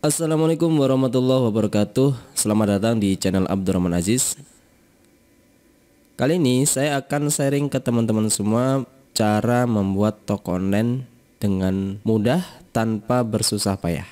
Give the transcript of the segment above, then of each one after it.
Assalamualaikum warahmatullahi wabarakatuh Selamat datang di channel Abdurrahman Aziz Kali ini saya akan sharing ke teman-teman semua Cara membuat toko online dengan mudah tanpa bersusah payah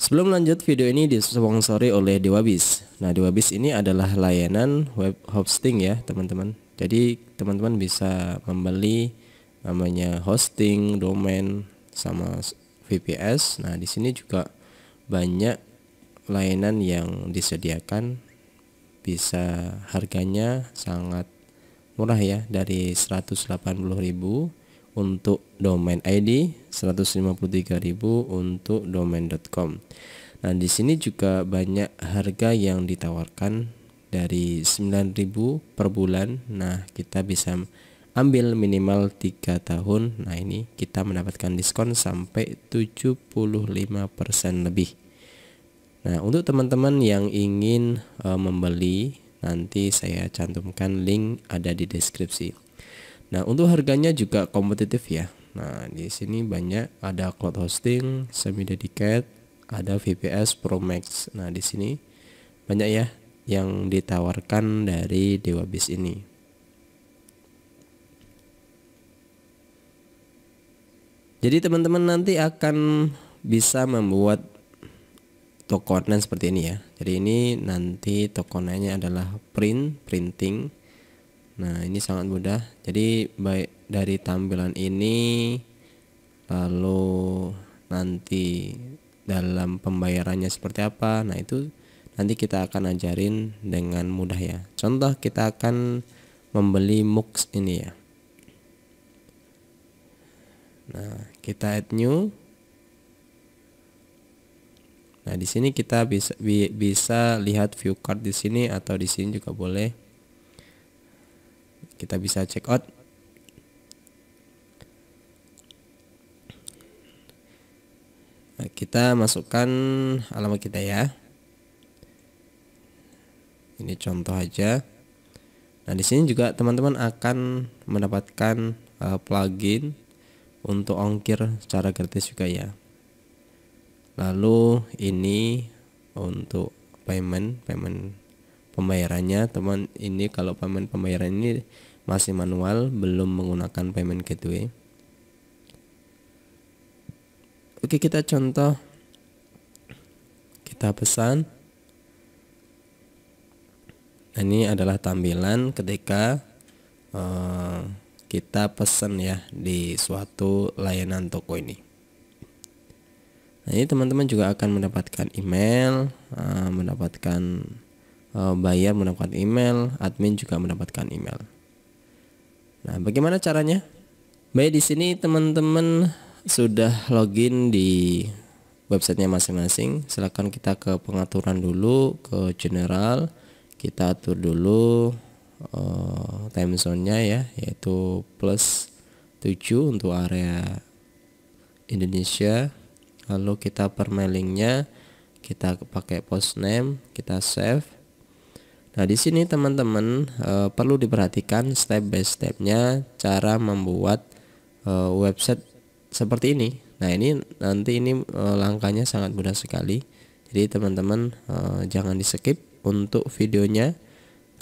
Sebelum lanjut video ini disponsori oleh Dewabis Nah Dewabis ini adalah layanan web hosting ya teman-teman jadi teman-teman bisa membeli namanya hosting domain sama VPS nah di sini juga banyak layanan yang disediakan bisa harganya sangat murah ya dari 180.000 untuk domain ID 153.000 untuk domain.com. Nah, di sini juga banyak harga yang ditawarkan dari 9000 per bulan nah kita bisa ambil minimal 3 tahun nah ini kita mendapatkan diskon sampai 75% lebih nah untuk teman-teman yang ingin e, membeli nanti saya cantumkan link ada di deskripsi nah untuk harganya juga kompetitif ya nah di sini banyak ada cloud hosting semi dedicated ada VPS Pro Max nah di sini banyak ya yang ditawarkan dari Dewa Bis ini. Jadi teman-teman nanti akan bisa membuat toko online seperti ini ya. Jadi ini nanti toko online adalah print, printing. Nah, ini sangat mudah. Jadi baik dari tampilan ini lalu nanti dalam pembayarannya seperti apa. Nah, itu nanti kita akan ajarin dengan mudah ya contoh kita akan membeli MOOCs ini ya nah kita add new nah di sini kita bisa bi bisa lihat view card di sini atau di sini juga boleh kita bisa check out nah, kita masukkan alamat kita ya ini contoh aja nah di sini juga teman-teman akan mendapatkan uh, plugin untuk ongkir secara gratis juga ya lalu ini untuk payment payment pembayarannya teman ini kalau payment pembayaran ini masih manual belum menggunakan payment gateway oke kita contoh kita pesan ini adalah tampilan ketika uh, kita pesan ya di suatu layanan toko ini. Nah, ini teman-teman juga akan mendapatkan email, uh, mendapatkan uh, bayar mendapatkan email, admin juga mendapatkan email. Nah, bagaimana caranya? Baik, di sini teman-teman sudah login di websitenya masing-masing. Silahkan kita ke pengaturan dulu, ke general kita atur dulu uh, time zone-nya ya yaitu plus 7 untuk area Indonesia lalu kita nya kita pakai post name kita save nah di sini teman-teman e, perlu diperhatikan step by step-nya cara membuat e, website seperti ini nah ini nanti ini e, langkahnya sangat mudah sekali jadi teman-teman jangan di skip untuk videonya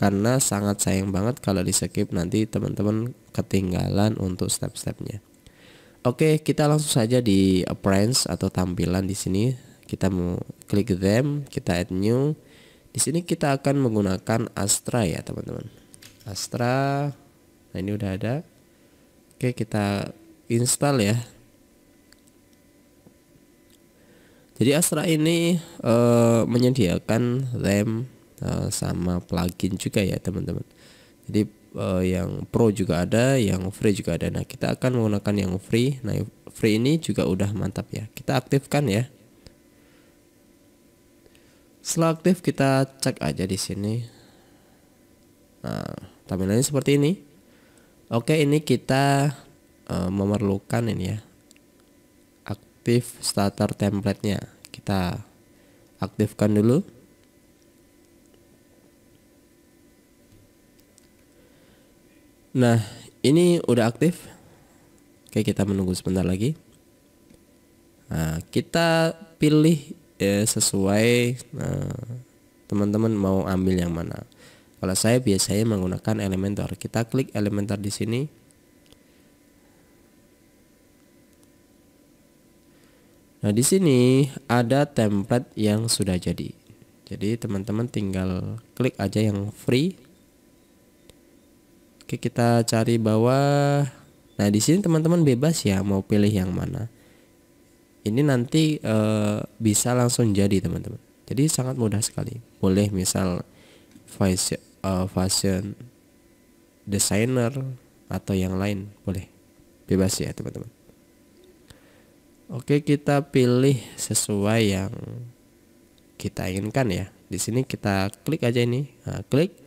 karena sangat sayang banget kalau di skip nanti teman-teman ketinggalan untuk step-stepnya. Oke, kita langsung saja di appearance atau tampilan di sini. Kita mau klik them, kita add new. Di sini kita akan menggunakan Astra ya, teman-teman. Astra. Nah, ini udah ada. Oke, kita install ya. Jadi Astra ini uh, menyediakan them Eh, sama plugin juga ya teman-teman jadi uh, yang pro juga ada yang free juga ada nah kita akan menggunakan yang free nah free ini juga udah mantap ya kita aktifkan ya setelah aktif kita cek aja di sini nah tampilannya seperti ini oke ini kita uh, memerlukan ini ya aktif starter templatenya. kita aktifkan dulu Nah, ini udah aktif. Oke, kita menunggu sebentar lagi. Nah, kita pilih ya sesuai eh, teman-teman nah, mau ambil yang mana. Kalau saya biasanya menggunakan Elementor. Kita klik Elementor di sini. Nah, di sini ada template yang sudah jadi. Jadi, teman-teman tinggal klik aja yang free Oke, kita cari bawah. Nah, di sini teman-teman bebas ya mau pilih yang mana. Ini nanti e, bisa langsung jadi teman-teman. Jadi sangat mudah sekali. Boleh misal fashion, e, eh, fashion designer atau yang lain, boleh. Bebas ya teman-teman. Oke, kita pilih sesuai yang kita inginkan ya. Di sini kita klik aja ini. Nah, klik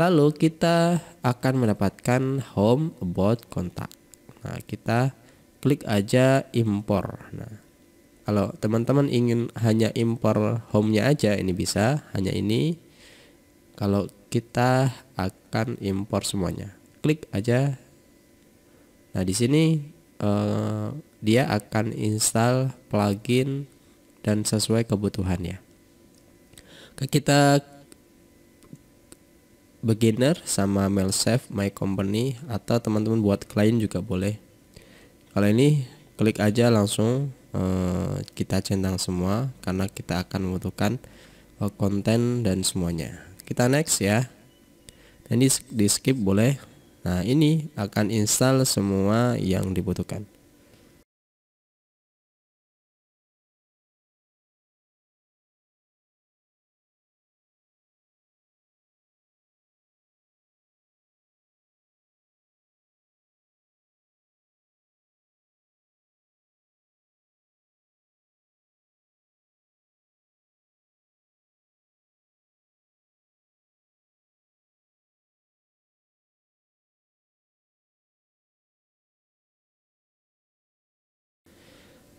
Lalu kita akan mendapatkan home about kontak. Nah, kita klik aja impor. Nah, kalau teman-teman ingin hanya impor home-nya aja ini bisa, hanya ini. Kalau kita akan impor semuanya. Klik aja. Nah, di sini eh, dia akan install plugin dan sesuai kebutuhannya. Kita beginner sama mail save my company atau teman-teman buat klien juga boleh kalau ini klik aja langsung uh, kita centang semua karena kita akan membutuhkan uh, konten dan semuanya kita next ya Ini di skip boleh nah ini akan install semua yang dibutuhkan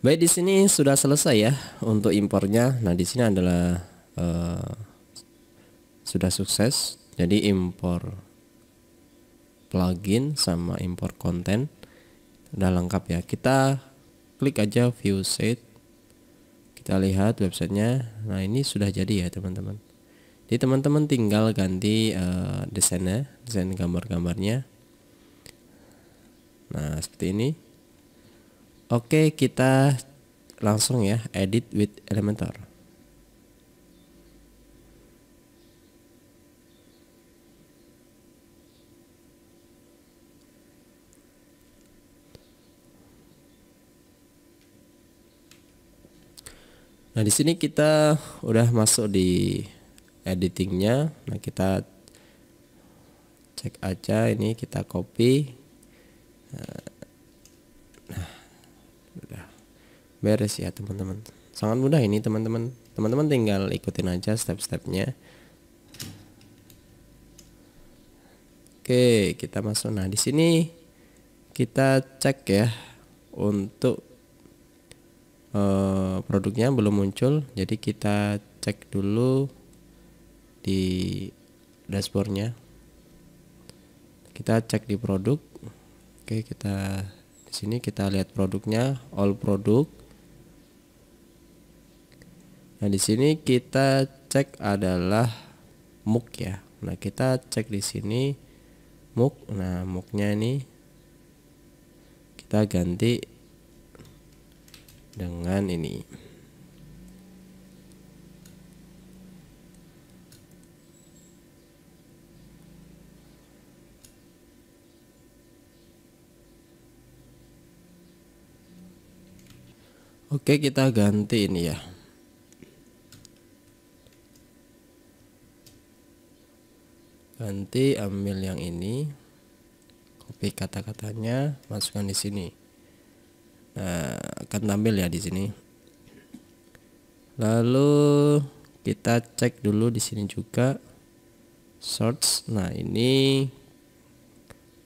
Baik di sini sudah selesai ya untuk impornya. Nah di sini adalah uh, sudah sukses. Jadi impor plugin sama impor konten sudah lengkap ya. Kita klik aja view set. Kita lihat websitenya. Nah ini sudah jadi ya teman-teman. Jadi teman-teman tinggal ganti uh, desainnya, desain gambar-gambarnya. Nah seperti ini. Oke, kita langsung ya edit with Elementor. Nah, di sini kita udah masuk di editingnya. Nah, kita cek aja ini kita copy. Nah, beres ya teman-teman sangat mudah ini teman-teman teman-teman tinggal ikutin aja step-stepnya oke kita masuk nah di sini kita cek ya untuk uh, produknya belum muncul jadi kita cek dulu di dashboardnya kita cek di produk oke kita di sini kita lihat produknya all produk Nah, di sini kita cek adalah muk ya. Nah, kita cek di sini muk. Nah, muknya ini kita ganti dengan ini. Oke, kita ganti ini ya. ganti ambil yang ini, copy kata-katanya, masukkan di sini. Nah, akan tampil ya di sini. Lalu kita cek dulu di sini juga search. Nah, ini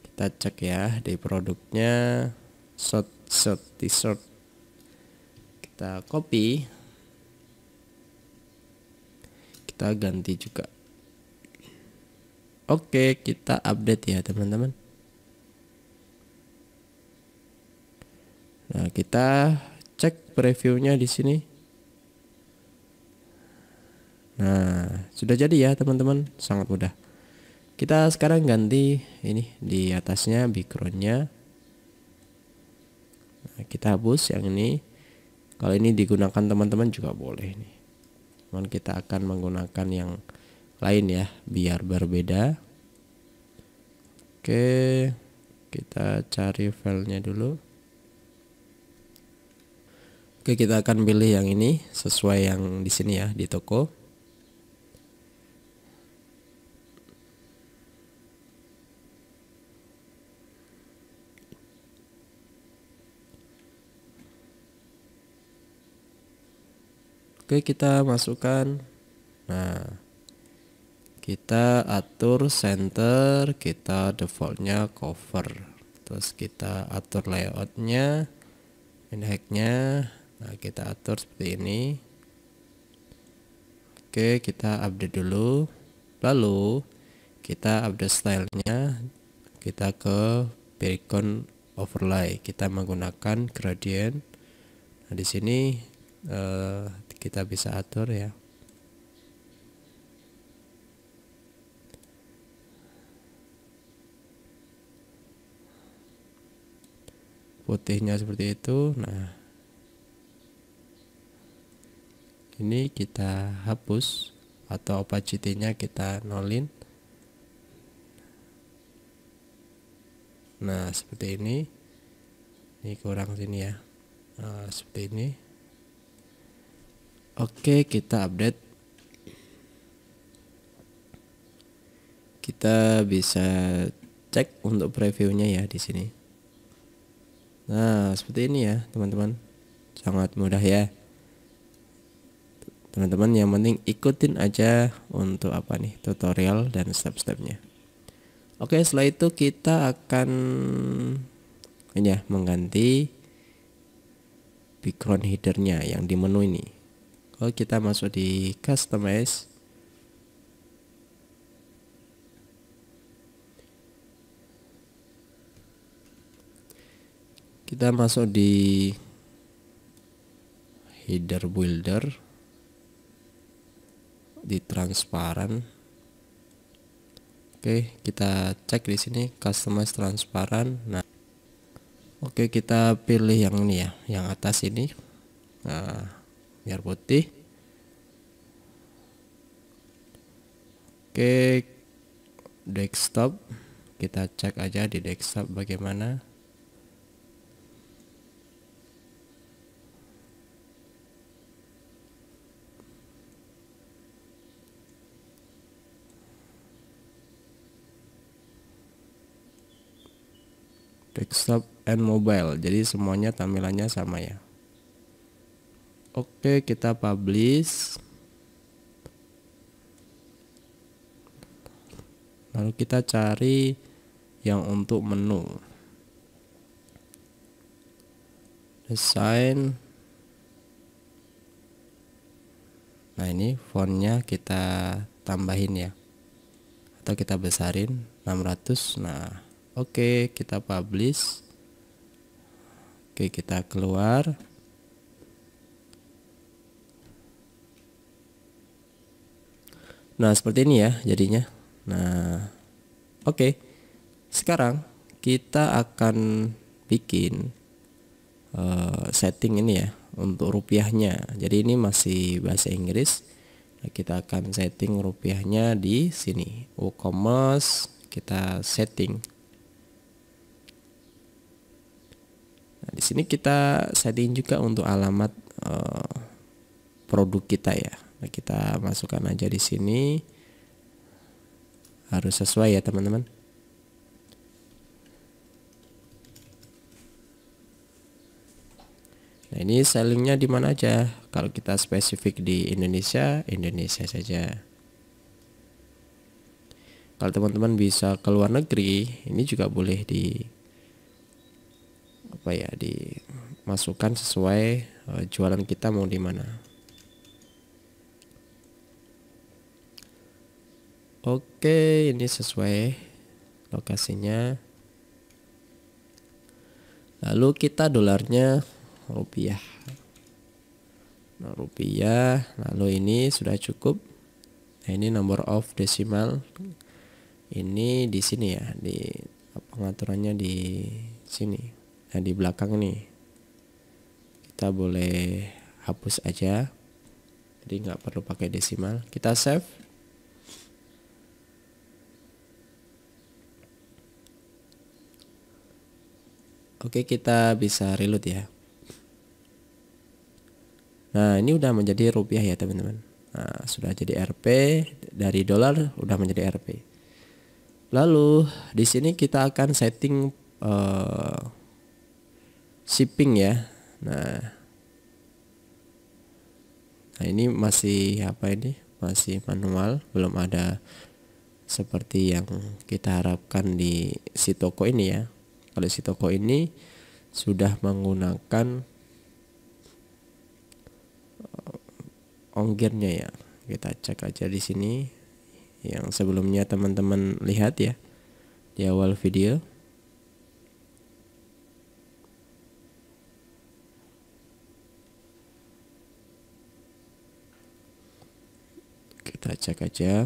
kita cek ya di produknya short short t-shirt. Kita copy. Kita ganti juga Oke, kita update ya teman-teman. Nah, kita cek previewnya di sini. Nah, sudah jadi ya teman-teman, sangat mudah. Kita sekarang ganti ini di atasnya backgroundnya. Nah, kita hapus yang ini. Kalau ini digunakan teman-teman juga boleh nih. Cuman kita akan menggunakan yang lain ya biar berbeda oke kita cari filenya dulu oke kita akan pilih yang ini sesuai yang di sini ya di toko Oke kita masukkan Nah kita atur center kita defaultnya cover terus kita atur layoutnya hacknya nah kita atur seperti ini oke kita update dulu lalu kita update stylenya kita ke background overlay kita menggunakan gradient nah di sini uh, kita bisa atur ya putihnya seperti itu nah ini kita hapus atau opacity nya kita nolin nah seperti ini ini kurang sini ya nah, seperti ini oke kita update kita bisa cek untuk previewnya ya di sini Nah, seperti ini ya, teman-teman. Sangat mudah ya. Teman-teman yang penting ikutin aja untuk apa nih, tutorial dan step-stepnya. Oke, setelah itu kita akan ini ya, mengganti background headernya yang di menu ini. Kalau kita masuk di customize kita masuk di header builder di transparan oke kita cek di sini customize transparan nah oke kita pilih yang ini ya yang atas ini nah biar putih oke desktop kita cek aja di desktop bagaimana desktop and mobile jadi semuanya tampilannya sama ya oke kita publish lalu kita cari yang untuk menu desain nah ini fontnya kita tambahin ya atau kita besarin 600 nah Oke, kita publish. Oke, kita keluar. Nah, seperti ini ya jadinya. Nah, oke. Sekarang kita akan bikin uh, setting ini ya untuk rupiahnya. Jadi ini masih bahasa Inggris. Nah, kita akan setting rupiahnya di sini. WooCommerce kita setting Nah, di sini kita setting juga untuk alamat uh, produk kita ya. Nah, kita masukkan aja di sini. Harus sesuai ya, teman-teman. Nah, ini sellingnya di mana aja? Kalau kita spesifik di Indonesia, Indonesia saja. Kalau teman-teman bisa ke luar negeri, ini juga boleh di apa ya dimasukkan sesuai uh, jualan kita mau di mana. Oke, ini sesuai lokasinya. Lalu kita dolarnya rupiah. Nah, rupiah, lalu ini sudah cukup. Nah, ini number of decimal. Ini di sini ya, di pengaturannya di sini nah di belakang nih kita boleh hapus aja jadi nggak perlu pakai desimal kita save Oke kita bisa reload ya Nah ini udah menjadi rupiah ya teman-teman nah, Sudah jadi RP Dari dolar udah menjadi RP Lalu di sini kita akan setting uh, shipping ya. Nah. Nah, ini masih apa ini? Masih manual, belum ada seperti yang kita harapkan di si toko ini ya. Kalau si toko ini sudah menggunakan eh, ongkirnya ya. Kita cek aja di sini yang sebelumnya teman-teman lihat ya di awal video. kita cek aja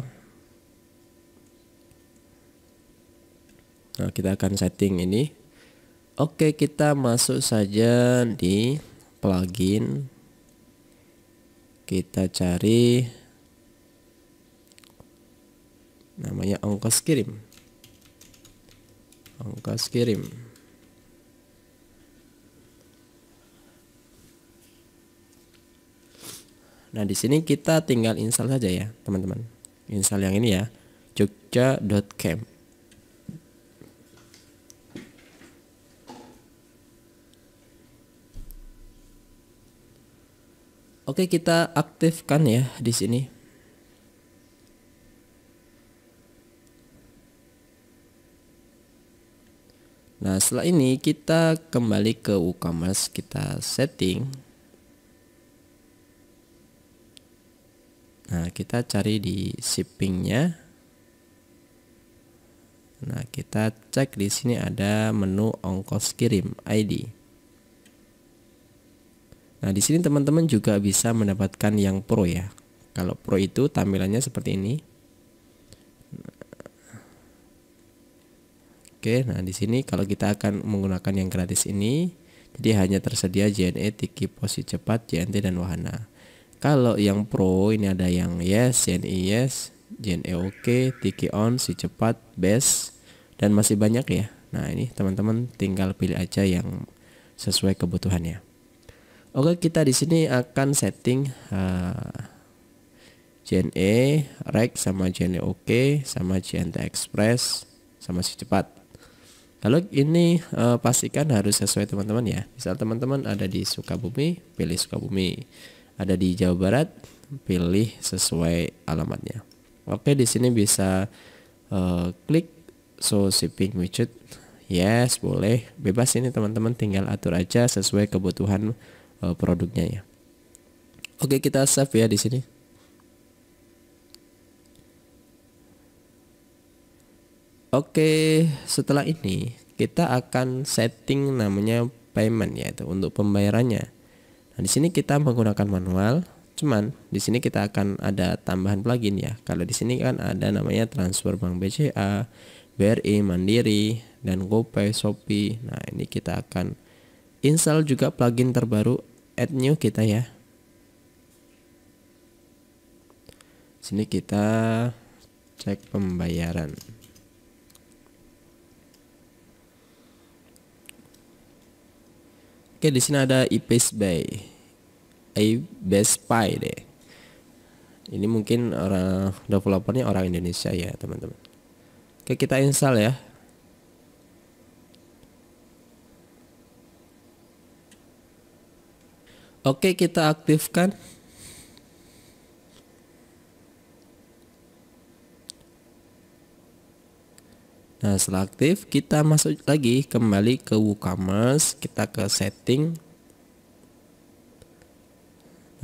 nah kita akan setting ini oke kita masuk saja di plugin kita cari namanya ongkos kirim ongkos kirim Nah, di sini kita tinggal install saja ya, teman-teman. Install yang ini ya, jogja.cam. Oke, kita aktifkan ya di sini. Nah, setelah ini kita kembali ke WooCommerce, kita setting Nah, kita cari di shippingnya. Nah, kita cek di sini ada menu ongkos kirim ID. Nah, di sini teman-teman juga bisa mendapatkan yang pro ya. Kalau pro itu tampilannya seperti ini. Oke, nah di sini kalau kita akan menggunakan yang gratis ini, jadi hanya tersedia JNE, Tiki, Posi Cepat, JNT, dan Wahana. Kalau yang pro ini ada yang yes, CNI yes, JNE oke, okay, Tiki on, si cepat, best, dan masih banyak ya. Nah ini teman-teman tinggal pilih aja yang sesuai kebutuhannya. Oke kita di sini akan setting uh, eh, JNE, Rec sama JNE OK sama JNT Express sama si cepat. Kalau ini uh, pastikan harus sesuai teman-teman ya. Misal teman-teman ada di Sukabumi, pilih Sukabumi ada di Jawa Barat, pilih sesuai alamatnya. Oke, di sini bisa uh, klik so shipping widget. Yes, boleh. Bebas ini teman-teman tinggal atur aja sesuai kebutuhan uh, produknya ya. Oke, kita save ya di sini. Oke, setelah ini kita akan setting namanya payment yaitu untuk pembayarannya. Nah, di sini kita menggunakan manual, cuman di sini kita akan ada tambahan plugin ya. Kalau di sini kan ada namanya transfer bank BCA, BRI, Mandiri, dan GoPay, Shopee. Nah, ini kita akan install juga plugin terbaru add new kita ya. Sini kita cek pembayaran. Oke, di sini ada Ipes Bay. Best Pie deh. Ini mungkin orang developernya orang Indonesia ya, teman-teman. Oke, kita install ya. Oke, kita aktifkan. Nah setelah aktif kita masuk lagi kembali ke WooCommerce, kita ke setting.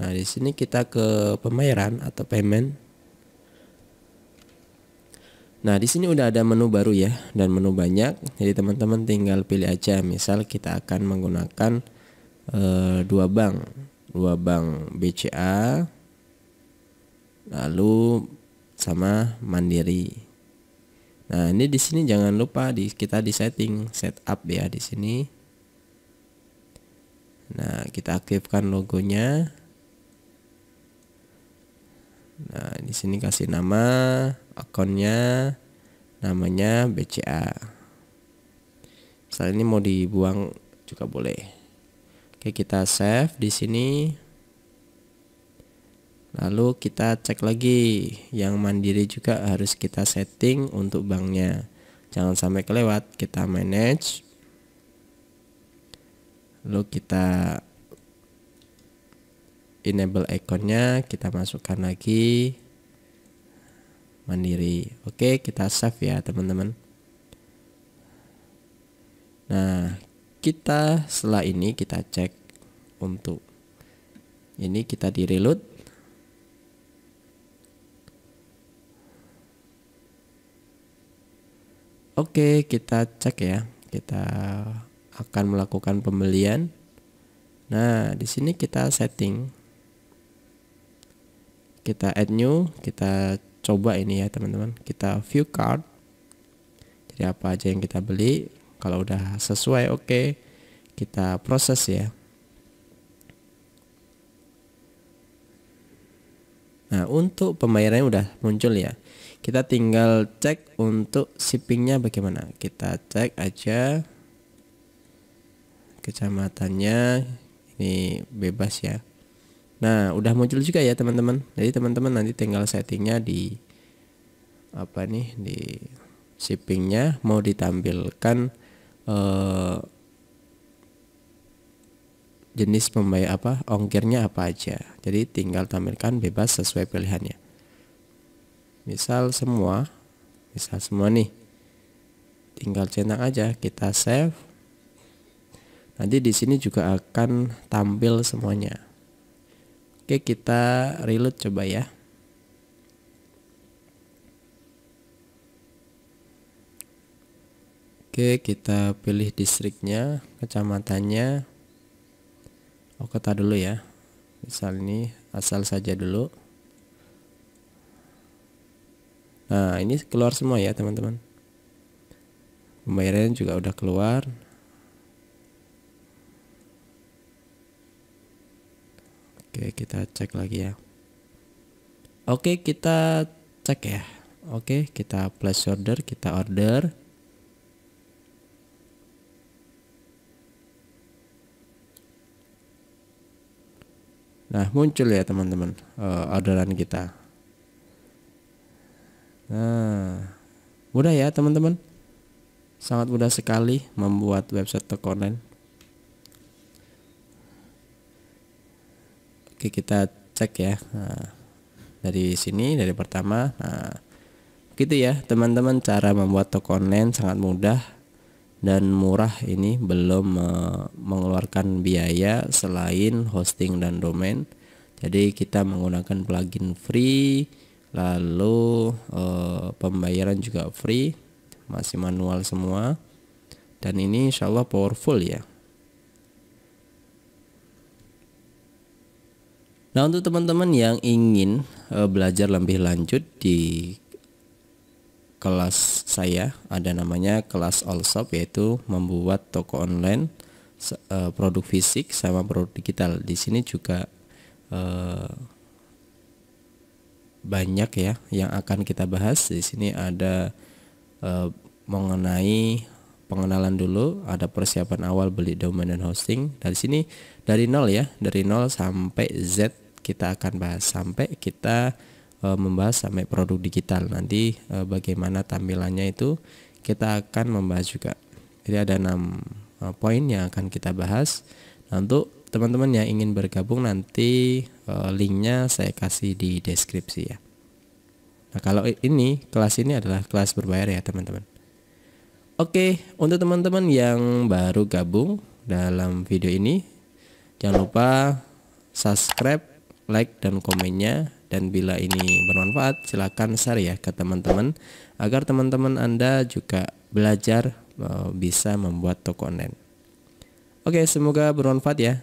Nah di sini kita ke pembayaran atau payment. Nah di sini udah ada menu baru ya dan menu banyak. Jadi teman-teman tinggal pilih aja. Misal kita akan menggunakan e, dua bank, dua bank BCA, lalu sama Mandiri. Nah, ini di sini jangan lupa di kita di setting setup ya di sini. Nah, kita aktifkan logonya. Nah, di sini kasih nama, akunnya, namanya BCA. Misalnya ini mau dibuang juga boleh. Oke, kita save di sini. Lalu kita cek lagi yang mandiri juga harus kita setting untuk banknya. Jangan sampai kelewat, kita manage. Lalu kita enable iconnya kita masukkan lagi mandiri. Oke, kita save ya teman-teman. Nah, kita setelah ini kita cek untuk ini kita di reload Oke, kita cek ya. Kita akan melakukan pembelian. Nah, di sini kita setting. Kita add new, kita coba ini ya, teman-teman. Kita view card. Jadi apa aja yang kita beli, kalau udah sesuai oke, okay. kita proses ya. Nah, untuk pembayarannya udah muncul ya kita tinggal cek untuk shippingnya bagaimana kita cek aja kecamatannya ini bebas ya nah udah muncul juga ya teman-teman jadi teman-teman nanti tinggal settingnya di apa nih di shippingnya mau ditampilkan eh, jenis pembayar apa ongkirnya apa aja jadi tinggal tampilkan bebas sesuai pilihannya misal semua misal semua nih tinggal centang aja kita save nanti di sini juga akan tampil semuanya oke kita reload coba ya oke kita pilih distriknya kecamatannya Oke kita dulu ya misal ini asal saja dulu Nah, ini keluar semua ya, teman-teman. Pembayaran juga udah keluar. Oke, kita cek lagi ya. Oke, kita cek ya. Oke, kita place order, kita order. Nah, muncul ya teman-teman uh, orderan kita. Nah, mudah ya teman-teman. Sangat mudah sekali membuat website toko online. Oke, kita cek ya. Nah, dari sini dari pertama. Nah, gitu ya, teman-teman cara membuat toko online sangat mudah dan murah ini belum eh, mengeluarkan biaya selain hosting dan domain. Jadi kita menggunakan plugin free lalu e, pembayaran juga free masih manual semua dan ini insya Allah powerful ya Nah untuk teman-teman yang ingin e, belajar lebih lanjut di kelas saya ada namanya kelas all shop yaitu membuat toko online eh, produk fisik sama produk digital. Di sini juga banyak ya yang akan kita bahas. Di sini ada e, mengenai pengenalan dulu, ada persiapan awal beli domain dan hosting. Dari sini dari nol ya, dari nol sampai Z kita akan bahas sampai kita e, membahas sampai produk digital. Nanti e, bagaimana tampilannya itu kita akan membahas juga. Jadi ada enam poin yang akan kita bahas. Nah, untuk teman-teman yang ingin bergabung nanti eh, linknya saya kasih di deskripsi ya nah kalau ini kelas ini adalah kelas berbayar ya teman-teman oke untuk teman-teman yang baru gabung dalam video ini jangan lupa subscribe like dan komennya dan bila ini bermanfaat silahkan share ya ke teman-teman agar teman-teman anda juga belajar eh, bisa membuat toko online Oke, semoga bermanfaat ya.